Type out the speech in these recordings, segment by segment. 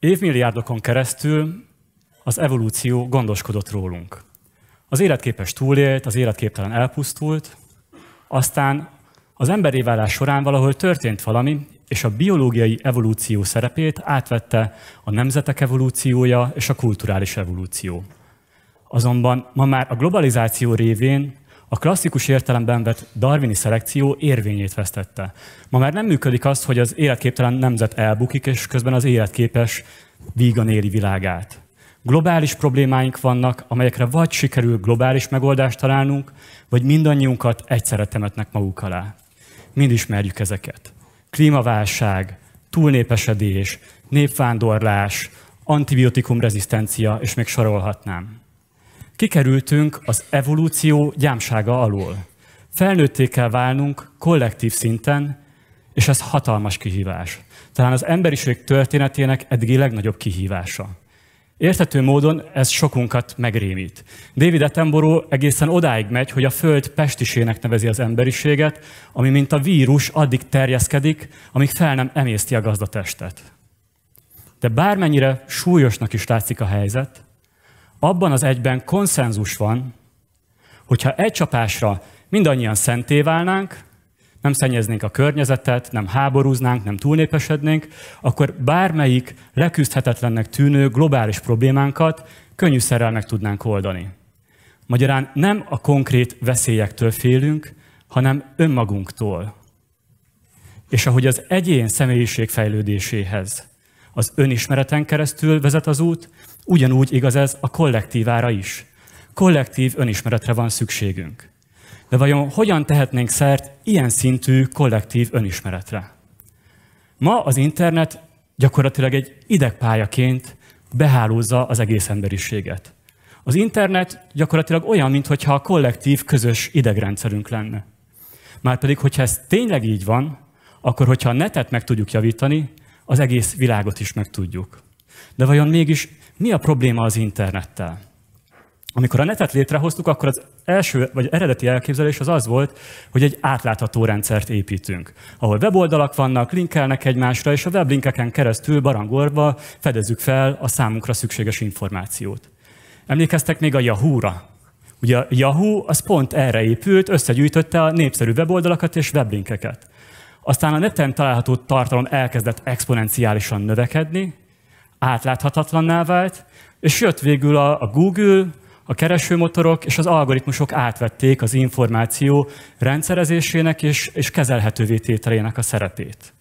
Évmilliárdokon keresztül az evolúció gondoskodott rólunk. Az életképes túlélt, az életképtelen elpusztult, aztán az emberi válás során valahol történt valami, és a biológiai evolúció szerepét átvette a nemzetek evolúciója és a kulturális evolúció. Azonban ma már a globalizáció révén a klasszikus értelemben vett darwini szelekció érvényét vesztette. Ma már nem működik az, hogy az életképtelen nemzet elbukik, és közben az életképes vígan éli világát. Globális problémáink vannak, amelyekre vagy sikerül globális megoldást találnunk, vagy mindannyiunkat egyszerre temetnek maguk alá. Mind ismerjük ezeket. Klímaválság, túlnépesedés, népvándorlás, antibiotikum rezisztencia, és még sorolhatnám. Kikerültünk az evolúció gyámsága alól. Felnőtté kell válnunk kollektív szinten, és ez hatalmas kihívás. Talán az emberiség történetének eddigi legnagyobb kihívása. Érthető módon ez sokunkat megrémít. David Attenborough egészen odáig megy, hogy a Föld pestisének nevezi az emberiséget, ami mint a vírus addig terjeszkedik, amíg fel nem emészti a gazdatestet. De bármennyire súlyosnak is látszik a helyzet, abban az egyben konszenzus van, hogyha egy csapásra mindannyian szenté válnánk, nem szennyeznénk a környezetet, nem háborúznánk, nem túlnépesednénk, akkor bármelyik leküzdhetetlennek tűnő globális problémánkat könnyűszerrel meg tudnánk oldani. Magyarán nem a konkrét veszélyektől félünk, hanem önmagunktól. És ahogy az egyén személyiség fejlődéséhez az önismereten keresztül vezet az út, ugyanúgy igaz ez a kollektívára is. Kollektív önismeretre van szükségünk. De vajon hogyan tehetnénk szert ilyen szintű kollektív önismeretre? Ma az internet gyakorlatilag egy idegpályaként behálózza az egész emberiséget. Az internet gyakorlatilag olyan, mintha a kollektív közös idegrendszerünk lenne. Márpedig, hogyha ez tényleg így van, akkor hogyha a netet meg tudjuk javítani, az egész világot is megtudjuk. De vajon mégis mi a probléma az internettel? Amikor a netet létrehoztuk, akkor az első, vagy eredeti elképzelés az az volt, hogy egy átlátható rendszert építünk, ahol weboldalak vannak, linkelnek egymásra, és a weblinkeken keresztül barangolva fedezzük fel a számunkra szükséges információt. Emlékeztek még a Yahoo-ra? Ugye a Yahoo az pont erre épült, összegyűjtötte a népszerű weboldalakat és weblinkeket. Aztán a neten található tartalom elkezdett exponenciálisan növekedni, átláthatatlanná vált, és jött végül a, a Google, a keresőmotorok és az algoritmusok átvették az információ rendszerezésének és, és kezelhetővé tételének a szerepét.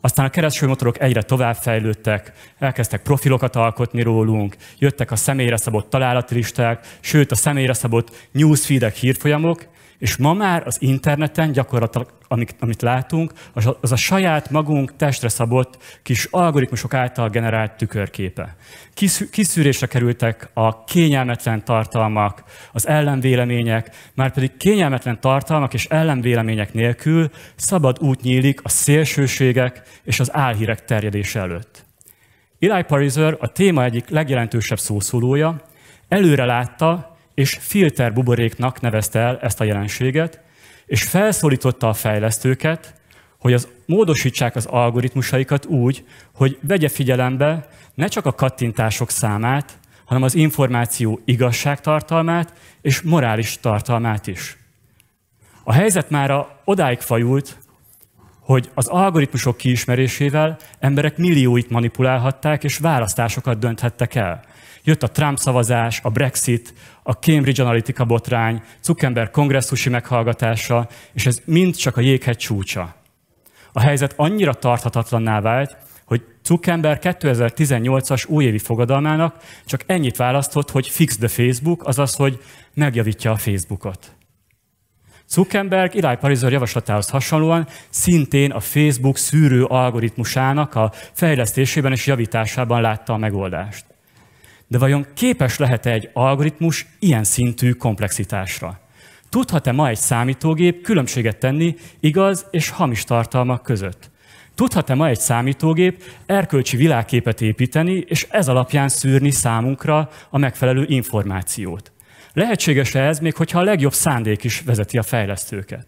Aztán a keresőmotorok egyre tovább fejlődtek, elkezdtek profilokat alkotni rólunk, jöttek a személyre szabott találati listák, sőt a személyre szabott newsfeedek hírfolyamok, és ma már az interneten gyakorlatilag, amit, amit látunk, az a, az a saját magunk testre szabott kis algoritmusok által generált tükörképe. Kisz, kiszűrésre kerültek a kényelmetlen tartalmak, az ellenvélemények, már pedig kényelmetlen tartalmak és ellenvélemények nélkül szabad út nyílik a szélsőségek és az álhírek terjedése előtt. Eli Pariser, a téma egyik legjelentősebb szószólója, előre látta, és filter buboréknak nevezte el ezt a jelenséget, és felszólította a fejlesztőket, hogy az módosítsák az algoritmusaikat úgy, hogy vegye figyelembe ne csak a kattintások számát, hanem az információ igazságtartalmát és morális tartalmát is. A helyzet már odáig fajult, hogy az algoritmusok kiismerésével emberek millióit manipulálhatták és választásokat dönthettek el. Jött a Trump szavazás, a Brexit, a Cambridge Analytica botrány, Zuckerberg kongresszusi meghallgatása, és ez mind csak a jéghegy csúcsa. A helyzet annyira tarthatatlanná vált, hogy Zuckerberg 2018-as újévi fogadalmának csak ennyit választott, hogy fix the Facebook, azaz, hogy megjavítja a Facebookot. Zuckerberg Eli Pariser javaslatához hasonlóan szintén a Facebook szűrő algoritmusának a fejlesztésében és javításában látta a megoldást. De vajon képes lehet-e egy algoritmus ilyen szintű komplexitásra? Tudhat-e ma egy számítógép különbséget tenni igaz és hamis tartalmak között? Tudhat-e ma egy számítógép erkölcsi világképet építeni, és ez alapján szűrni számunkra a megfelelő információt? Lehetséges -e ez még, hogyha a legjobb szándék is vezeti a fejlesztőket?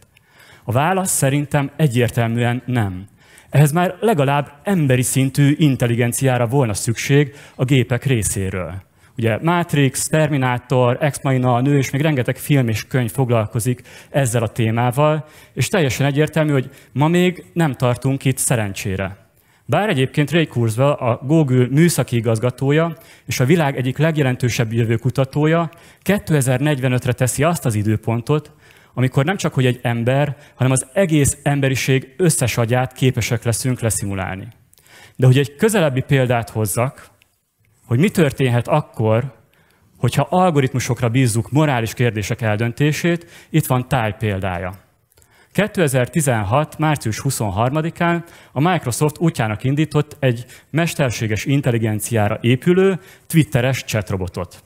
A válasz szerintem egyértelműen nem. Ehhez már legalább emberi szintű intelligenciára volna szükség a gépek részéről. Ugye Matrix, Terminátor, Ex Machina, Nő és még rengeteg film és könyv foglalkozik ezzel a témával, és teljesen egyértelmű, hogy ma még nem tartunk itt szerencsére. Bár egyébként Ray Kurzweil, a Google műszaki igazgatója és a világ egyik legjelentősebb jövőkutatója 2045-re teszi azt az időpontot, amikor nem csak hogy egy ember, hanem az egész emberiség összes agyát képesek leszünk leszimulálni. De hogy egy közelebbi példát hozzak, hogy mi történhet akkor, hogyha algoritmusokra bízzuk morális kérdések eldöntését, itt van Táj példája. 2016. március 23-án a Microsoft útjának indított egy mesterséges intelligenciára épülő Twitteres chatrobotot.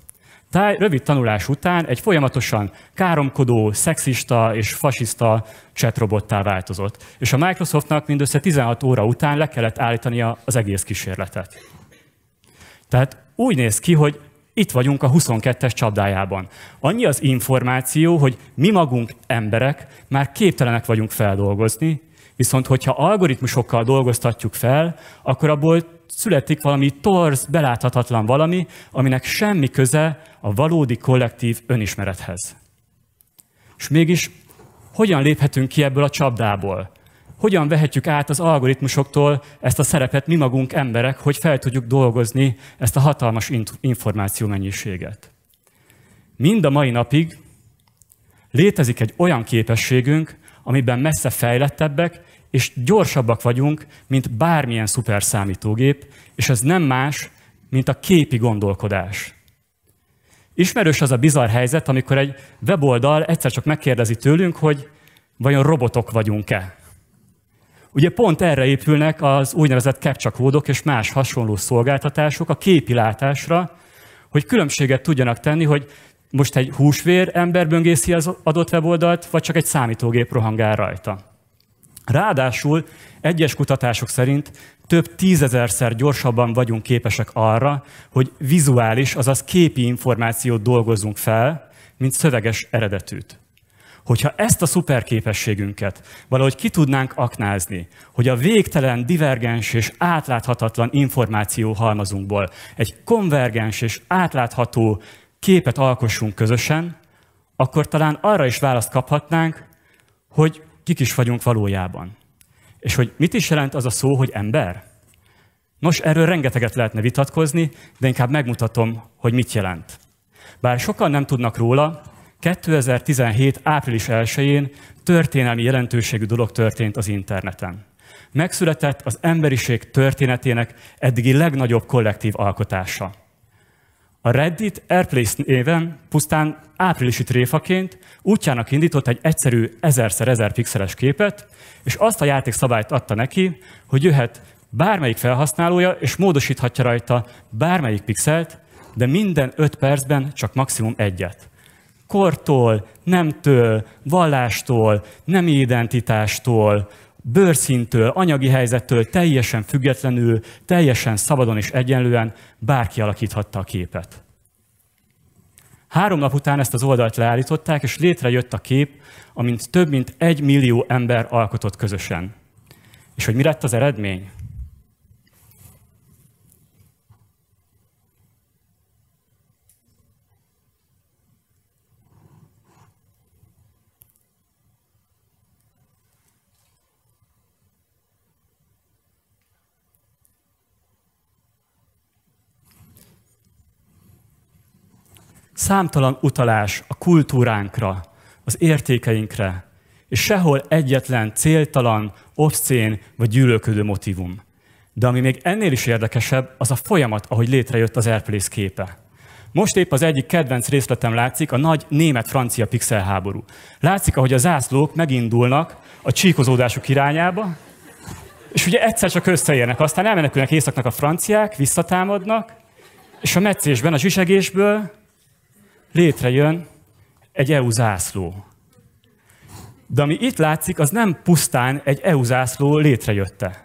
Táj rövid tanulás után egy folyamatosan káromkodó, szexista és fasiszta chatrobottá változott, és a Microsoftnak mindössze 16 óra után le kellett állítania az egész kísérletet. Tehát úgy néz ki, hogy itt vagyunk a 22-es csapdájában. Annyi az információ, hogy mi magunk emberek már képtelenek vagyunk feldolgozni, viszont hogyha algoritmusokkal dolgoztatjuk fel, akkor abból születik valami torz, beláthatatlan valami, aminek semmi köze a valódi kollektív önismerethez. És mégis hogyan léphetünk ki ebből a csapdából? Hogyan vehetjük át az algoritmusoktól ezt a szerepet mi magunk emberek, hogy fel tudjuk dolgozni ezt a hatalmas információ mennyiséget? Mind a mai napig létezik egy olyan képességünk, amiben messze fejlettebbek és gyorsabbak vagyunk, mint bármilyen szuper számítógép, és ez nem más, mint a képi gondolkodás. Ismerős az a bizarr helyzet, amikor egy weboldal egyszer csak megkérdezi tőlünk, hogy vajon robotok vagyunk-e. Ugye pont erre épülnek az úgynevezett captcha kódok és más hasonló szolgáltatások a képi látásra, hogy különbséget tudjanak tenni, hogy most egy húsvér ember böngészi az adott weboldalt, vagy csak egy számítógép rohangál rajta. Ráadásul egyes kutatások szerint több tízezerszer gyorsabban vagyunk képesek arra, hogy vizuális, azaz képi információt dolgozzunk fel, mint szöveges eredetűt. Hogyha ezt a szuperképességünket valahogy ki tudnánk aknázni, hogy a végtelen, divergens és átláthatatlan információ halmazunkból egy konvergens és átlátható képet alkossunk közösen, akkor talán arra is választ kaphatnánk, hogy kik is vagyunk valójában. És hogy mit is jelent az a szó, hogy ember? Nos, erről rengeteget lehetne vitatkozni, de inkább megmutatom, hogy mit jelent. Bár sokan nem tudnak róla, 2017. április 1-én történelmi jelentőségű dolog történt az interneten. Megszületett az emberiség történetének eddigi legnagyobb kollektív alkotása. A Reddit Airplace néven pusztán áprilisi tréfaként útjának indított egy egyszerű 1000x1000 pixeles képet, és azt a játékszabályt adta neki, hogy jöhet bármelyik felhasználója, és módosíthatja rajta bármelyik pixelt, de minden 5 percben csak maximum egyet. Kortól, nemtől, vallástól, nemi identitástól, bőrszintől, anyagi helyzettől teljesen függetlenül, teljesen szabadon és egyenlően bárki alakíthatta a képet. Három nap után ezt az oldalt leállították, és létrejött a kép, amint több mint egy millió ember alkotott közösen. És hogy mi lett az eredmény? Számtalan utalás a kultúránkra, az értékeinkre, és sehol egyetlen céltalan, obszcén vagy gyűlölködő motivum. De ami még ennél is érdekesebb, az a folyamat, ahogy létrejött az Airplace képe. Most épp az egyik kedvenc részletem látszik, a nagy német-francia pixelháború. Látszik, ahogy a zászlók megindulnak a csíkozódásuk irányába, és ugye egyszer csak összeérnek, aztán elmenekülnek északnak a franciák, visszatámadnak, és a meccésben, a zsisegésből létrejön egy EU zászló. De ami itt látszik, az nem pusztán egy EU zászló létrejötte.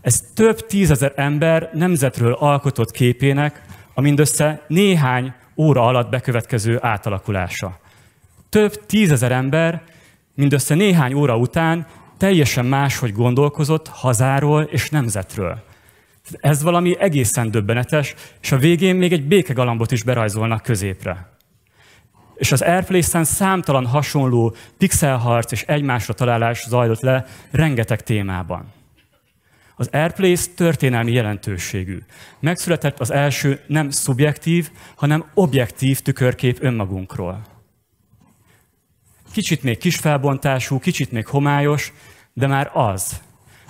Ez több tízezer ember nemzetről alkotott képének a mindössze néhány óra alatt bekövetkező átalakulása. Több tízezer ember mindössze néhány óra után teljesen máshogy gondolkozott hazáról és nemzetről. Ez valami egészen döbbenetes, és a végén még egy békegalambot is berajzolnak középre. És az Airplace-en számtalan hasonló pixelharc és egymásra találás zajlott le rengeteg témában. Az Airplace történelmi jelentőségű. Megszületett az első nem szubjektív, hanem objektív tükörkép önmagunkról. Kicsit még kisfelbontású, kicsit még homályos, de már az,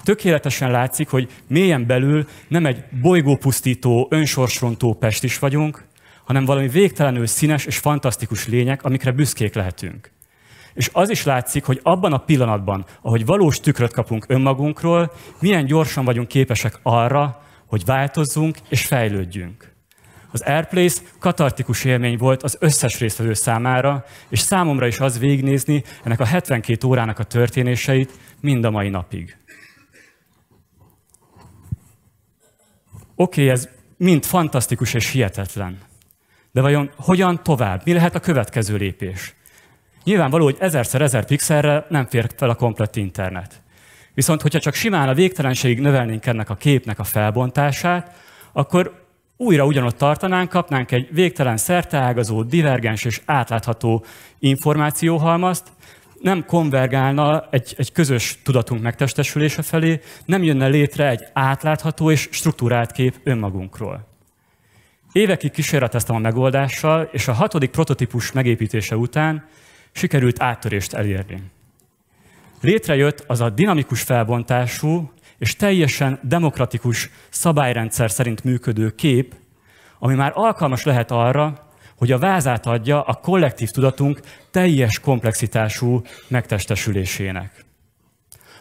tökéletesen látszik, hogy mélyen belül nem egy bolygópusztító, önsorsrontó pest is vagyunk, hanem valami végtelenül színes és fantasztikus lények, amikre büszkék lehetünk. És az is látszik, hogy abban a pillanatban, ahogy valós tükröt kapunk önmagunkról, milyen gyorsan vagyunk képesek arra, hogy változzunk és fejlődjünk. Az Airplace katartikus élmény volt az összes résztvevő számára, és számomra is az végignézni ennek a 72 órának a történéseit mind a mai napig. oké, okay, ez mind fantasztikus és hihetetlen. De vajon hogyan tovább? Mi lehet a következő lépés? Nyilvánvaló, hogy ezerszer ezer pixelre nem fér fel a komplett internet. Viszont, hogyha csak simán a végtelenségig növelnénk ennek a képnek a felbontását, akkor újra ugyanott tartanánk, kapnánk egy végtelen szerteágazó, divergens és átlátható információhalmazt, nem konvergálna egy, egy közös tudatunk megtestesülése felé, nem jönne létre egy átlátható és struktúrált kép önmagunkról. Évekig kísérleteztem a megoldással, és a hatodik prototípus megépítése után sikerült áttörést elérni. Létrejött az a dinamikus felbontású és teljesen demokratikus szabályrendszer szerint működő kép, ami már alkalmas lehet arra, hogy a vázát adja a kollektív tudatunk teljes komplexitású megtestesülésének.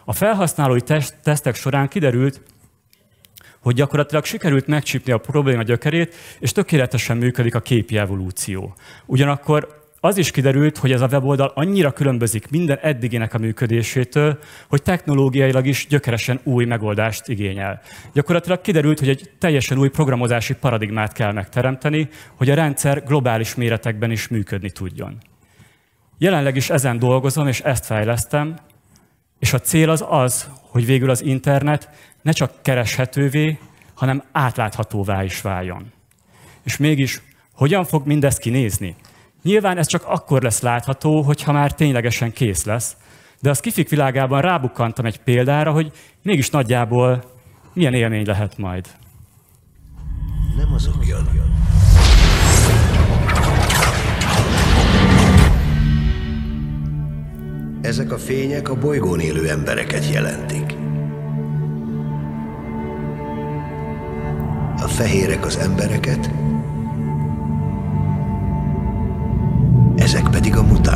A felhasználói tesztek során kiderült, hogy gyakorlatilag sikerült megcsípni a probléma gyökerét, és tökéletesen működik a képi evolúció. Ugyanakkor az is kiderült, hogy ez a weboldal annyira különbözik minden eddigének a működésétől, hogy technológiailag is gyökeresen új megoldást igényel. Gyakorlatilag kiderült, hogy egy teljesen új programozási paradigmát kell megteremteni, hogy a rendszer globális méretekben is működni tudjon. Jelenleg is ezen dolgozom, és ezt fejlesztem, és a cél az az, hogy végül az internet ne csak kereshetővé, hanem átláthatóvá is váljon. És mégis, hogyan fog mindez kinézni? Nyilván ez csak akkor lesz látható, hogyha már ténylegesen kész lesz, de az kifik világában rábukkantam egy példára, hogy mégis nagyjából milyen élmény lehet majd. Nem azok jön. Ezek a fények a bolygón élő embereket jelentik. A fehérek az embereket,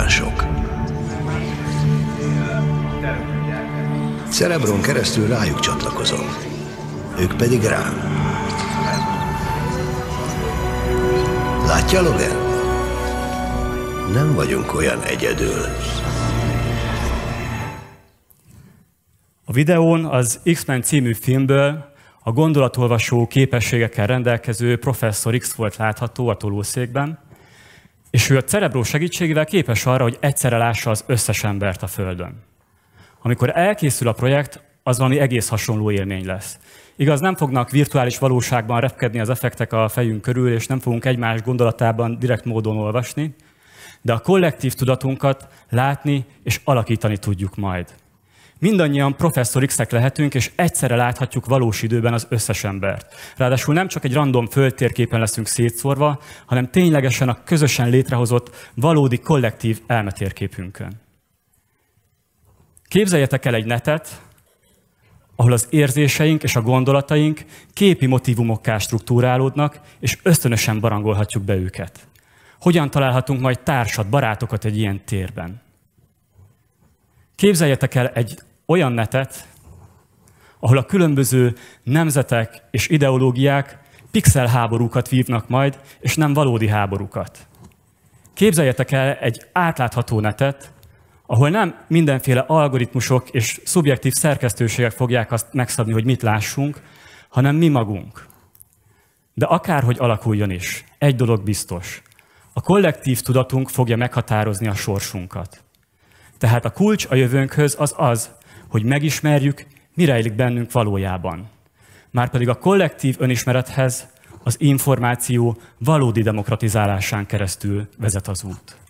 migránsok. Cerebron keresztül rájuk csatlakozom, ők pedig rám. Látja, Logan? Nem vagyunk olyan egyedül. A videón az X-Men című filmből a gondolatolvasó képességekkel rendelkező professzor X volt látható a tolószékben, és ő a cerebró segítségével képes arra, hogy egyszerre lássa az összes embert a Földön. Amikor elkészül a projekt, az valami egész hasonló élmény lesz. Igaz, nem fognak virtuális valóságban repkedni az effektek a fejünk körül, és nem fogunk egymás gondolatában direkt módon olvasni, de a kollektív tudatunkat látni és alakítani tudjuk majd. Mindannyian professzor x lehetünk, és egyszerre láthatjuk valós időben az összes embert. Ráadásul nem csak egy random földtérképen leszünk szétszórva, hanem ténylegesen a közösen létrehozott valódi kollektív elmetérképünkön. Képzeljetek el egy netet, ahol az érzéseink és a gondolataink képi motivumokká struktúrálódnak, és ösztönösen barangolhatjuk be őket. Hogyan találhatunk majd társat, barátokat egy ilyen térben? Képzeljetek el egy olyan netet, ahol a különböző nemzetek és ideológiák pixel háborúkat vívnak majd, és nem valódi háborúkat. Képzeljetek el egy átlátható netet, ahol nem mindenféle algoritmusok és szubjektív szerkesztőségek fogják azt megszabni, hogy mit lássunk, hanem mi magunk. De akárhogy alakuljon is, egy dolog biztos. A kollektív tudatunk fogja meghatározni a sorsunkat. Tehát a kulcs a jövőnkhöz az az, hogy megismerjük, mi rejlik bennünk valójában. Márpedig a kollektív önismerethez az információ valódi demokratizálásán keresztül vezet az út.